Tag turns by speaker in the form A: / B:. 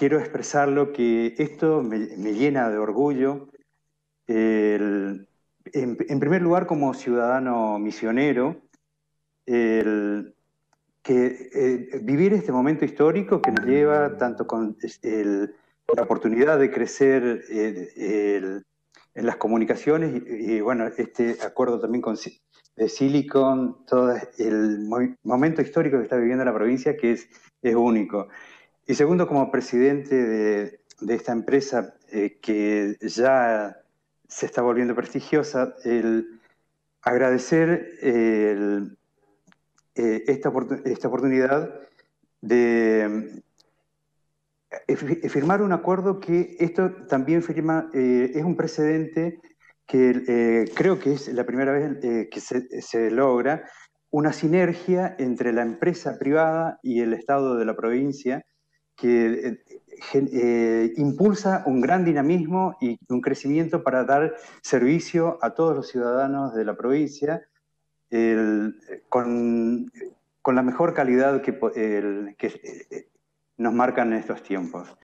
A: quiero expresarlo que esto me, llena de orgullo. en, primer lugar, como ciudadano misionero, que eh, vivir este momento histórico que nos lleva tanto con la oportunidad de crecer en las comunicaciones y, bueno, este acuerdo también con de Silicon, todo el momento histórico que está viviendo la provincia que es único. Y segundo, como presidente de, esta empresa eh, que ya se está volviendo prestigiosa, el agradecer eh, esta, oportunidad de eh, firmar un acuerdo que esto también firma, es un precedente que creo que es la primera vez que se logra una sinergia entre la empresa privada y el Estado de la provincia que eh, impulsa un gran dinamismo y un crecimiento para dar servicio a todos los ciudadanos de la provincia con, la mejor calidad que, eh, nos marcan en estos tiempos.